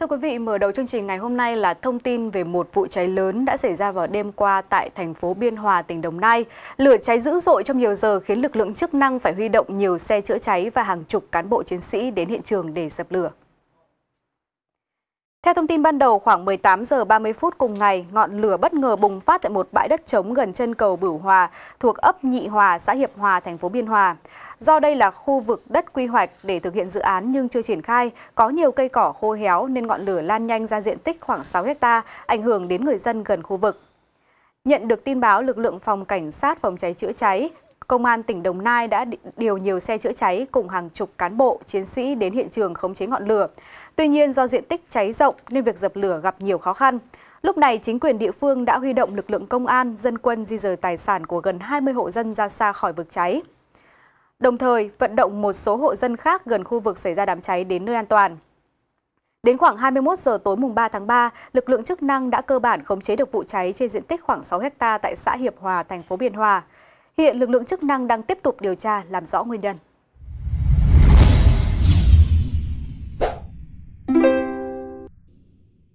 Thưa quý vị, mở đầu chương trình ngày hôm nay là thông tin về một vụ cháy lớn đã xảy ra vào đêm qua tại thành phố Biên Hòa, tỉnh Đồng Nai. Lửa cháy dữ dội trong nhiều giờ khiến lực lượng chức năng phải huy động nhiều xe chữa cháy và hàng chục cán bộ chiến sĩ đến hiện trường để dập lửa. Theo thông tin ban đầu, khoảng 18 giờ 30 phút cùng ngày, ngọn lửa bất ngờ bùng phát tại một bãi đất trống gần chân cầu Bửu Hòa, thuộc ấp Nhị Hòa, xã Hiệp Hòa, thành phố Biên Hòa. Do đây là khu vực đất quy hoạch để thực hiện dự án nhưng chưa triển khai, có nhiều cây cỏ khô héo nên ngọn lửa lan nhanh ra diện tích khoảng 6 hecta, ảnh hưởng đến người dân gần khu vực. Nhận được tin báo, lực lượng phòng cảnh sát phòng cháy chữa cháy, Công an tỉnh Đồng Nai đã điều nhiều xe chữa cháy cùng hàng chục cán bộ, chiến sĩ đến hiện trường khống chế ngọn lửa. Tuy nhiên do diện tích cháy rộng nên việc dập lửa gặp nhiều khó khăn. Lúc này, chính quyền địa phương đã huy động lực lượng công an, dân quân di rời tài sản của gần 20 hộ dân ra xa khỏi vực cháy. Đồng thời, vận động một số hộ dân khác gần khu vực xảy ra đám cháy đến nơi an toàn. Đến khoảng 21 giờ tối mùng 3 tháng 3, lực lượng chức năng đã cơ bản khống chế được vụ cháy trên diện tích khoảng 6 hecta tại xã Hiệp Hòa, thành phố Biên Hòa. Hiện lực lượng chức năng đang tiếp tục điều tra làm rõ nguyên nhân.